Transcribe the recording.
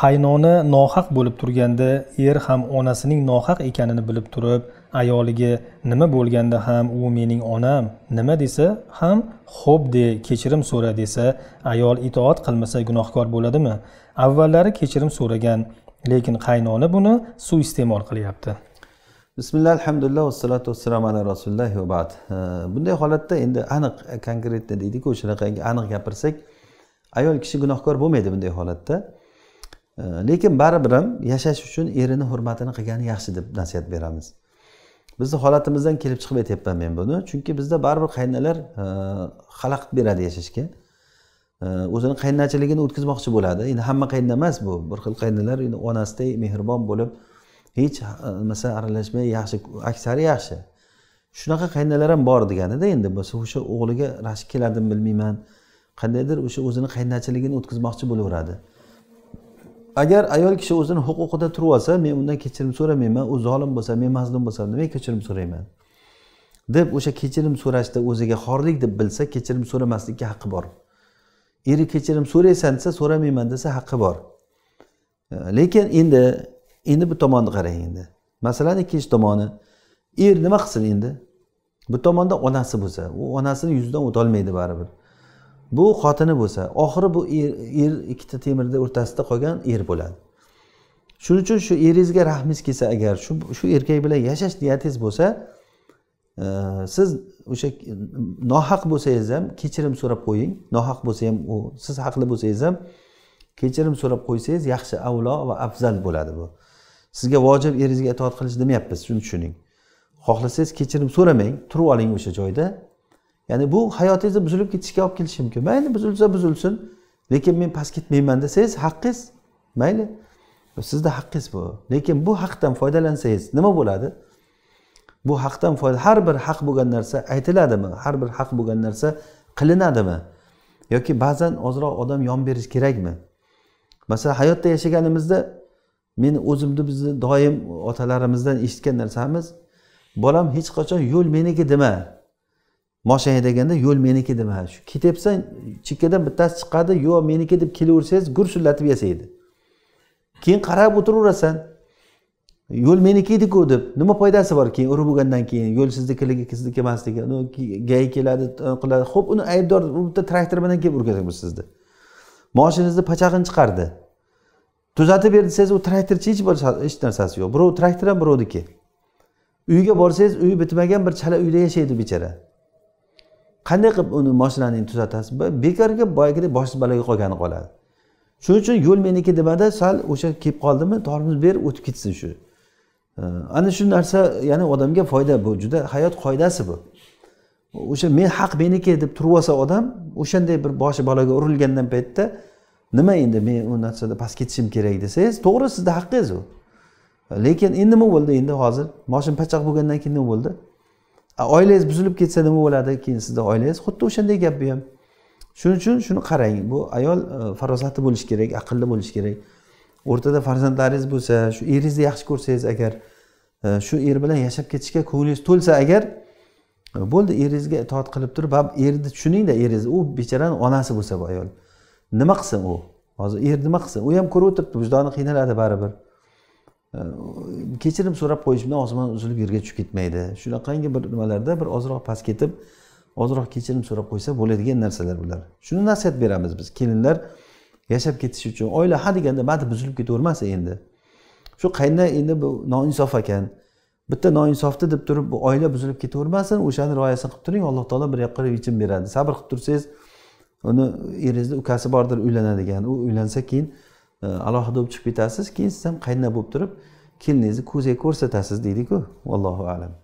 qaynona nohaq bo'lib turganda er ham onasining nohaq ekanini bilib turib ayoliga nima bo'lganda ham u mening onam nima desa ham xo'p de kechirim so'ra desa ayol itoat qilmasa gunohkor bo'ladimi avvallari kechirim so'ragan lekin qaynona buni suiiste'mol qilyapti bismillah alhamdulillah vassalatu vassalam ala rasulillah va bad bunday holatda endi aniq konkretni deydiku shunaqa aniq gapirsak ayol kishi gunohkor bo'lmaydi bunday holatda Э, lekin baribir ham yashash uchun erini hurmatini qilgani yaxshi deb nasihat beramiz bizni holatimizdan kelib chiqib aytyapman men buni chunki bizda baribir qaynonalar e, xalaqit beradi yashashga e, o'zini qaynonachiligini o'tkazmoqchi bo'ladi endi hamma qaynona emas bu bir xil qaynonalar endi onasidek mehribon bo'lib hech e, masalan aralashmay yaxshi aksari yaxshi shunaqa qaynonalar ham bor deganida endi bo'lsa o'sha o'g'liga rashk keladimi bilmayman qandaydir o'sha o'zini qaynonachiligini o'tkazmoqchi bo'laveradi agar ayol kishi o'zini huquqida turib olsa men undan kechirim so'ramayman u zolim bo'lsa men mazlum bo'lsam nimaga kechirim so'rayman deb o'sha kechirim so'rashni o'ziga xorlik deb bilsa kechirim so'ramaslikka haqqi bor eri kechirim so'raysan desa so'ramayman desa haqqi bor lekin endi endi bu tomonni qarang endi masalan ikkinchi tomoni er nima qilsin endi bu tomonda onasi bo'lsa u onasini yuzidan o'tolmaydi baribir bu xotini bo'lsa oxiri bu er, er ikkita temirni o'rtasida qolgan er bo'ladi shuning uchun shu eringizga rahmingiz kelsa agar shu shu erkak bilan yashash niyatingiz bo'lsa e, siz o'sha nohaq bo'lsangiz ham kechirim so'rab qo'ying nohaq bo'lsa ham u siz haqli bo'lsangiz ham kechirim so'rab qo'ysangiz yaxshi avlo va afzal bo'ladi bu sizga vojib eringizga itoat qilish demayapmiz shuni tushuning xohlasangiz kechirim so'ramang turib oling o'sha joyda ya'ni bu hayotingizni buzilib ketishiga olib kelishi mumkin mayli buzilsa buzilsin lekin men past ketmayman desangiz haqqingiz mayli sizni haqqingiz bu lekin bu haqdan foydalansangiz nima bo'ladi bu haqdan foyda har bir haq bo'lgan narsa aytiladimi har bir haq bo'lgan narsa qilinadimi yoki ba'zan ozroq odam yon berish kerakmi masalan hayotda yashaganimizda men o'zimni bizni doim otalarimizdan eshitgan narsamiz bolam hech qachon yo'l meniki dema moshina deganda yo'l meniki dema shu ketyapsan chekkadan bittasi chiqadi yo meniki deb kelaversangiz gursillatib yasaydi keyin qarab o'tiraverasan yo'l meniki ediku deb nima foydasi bor keyin urib bo'lgandan keyin yo'l siznikiligi sizniki emasligi gay keladi qiladi ho'p uni aybdor u bitta traktor bilan kelib urgan sizni moshinangizni pachag'ini chiqardi tuzatib ber desangiz u traktorchi hech bir hech narsasi yo'q birov traktor ham birovniki uyga borsangiz uyi bitmagan bir chala uyda yashaydi bechara qanday qilib uni moshinani tuzatasiz bekorga boyagidek boshsiz balaga qolgani qoladi shuning uchun yo'l meniki demada sal o'sha kelib qoldimi tormoz berib o'tib ketsin shu ana shu narsa ya'ni odamga foyda bu juda hayot qoidasi bu o'sha men haq meniki deb turib olsa odam o'shanday bir boshi baloga urilgandan paytda nima endi men u narsada past ketishim kerak desangiz to'g'ri sizni haqqingiz u lekin endi nima bo'ldi endi hozir moshin pachaq bo'lgandan keyin nima bo'ldi oilangiz buzilib ketsa nima bo'ladi keyin sizni oilangiz xuddi o'shanday gap bu ham shuning uchun shuni qarang bu ayol e, farosati bo'lishi kerak aqlli bo'lishi kerak o'rtada farzandlaringiz bo'lsa shu eringizni yaxshi ko'rsangiz agar e, shu er bilan yashab ketishga ko'nglingiz to'lsa agar e, bo'ldi eringizga itoat qilib turib erni tushuningda eringizni u bechorani onasi bo'lsa bu ayol nima qilsin u hozir er nima qilsin u ham ko'rib o'tiribdi vijdoni qiynaladi baribir kechirim so'rab bilan osmon uzilib yerga tushib ketmaydi shunaqangi bir nimalarda bir ozroq past ketib ozroq kechirim so'rab qo'ysa bo'ladigan narsalar bular shuni nasihat beramiz biz kelinlar yashab ketish uchun oila ha deganda mayli buzilib ketavermasa endi shu qayna endi bu noinsof ekan bitta noinsofni deb turib bu oila buzilib ketavermasin o'shani rioyasini qilib turing alloh taolo bir yoqqa yechim beradi sabr qilib tursangiz uni eringizni ukasi bordir uylanadigan u uylansa keyin alohida bo'lib chiqib ketasiz keyin siz ham qaynab bo'lib turib keliningizni ko'zga ko'rsatasiz deydiku vallohu alam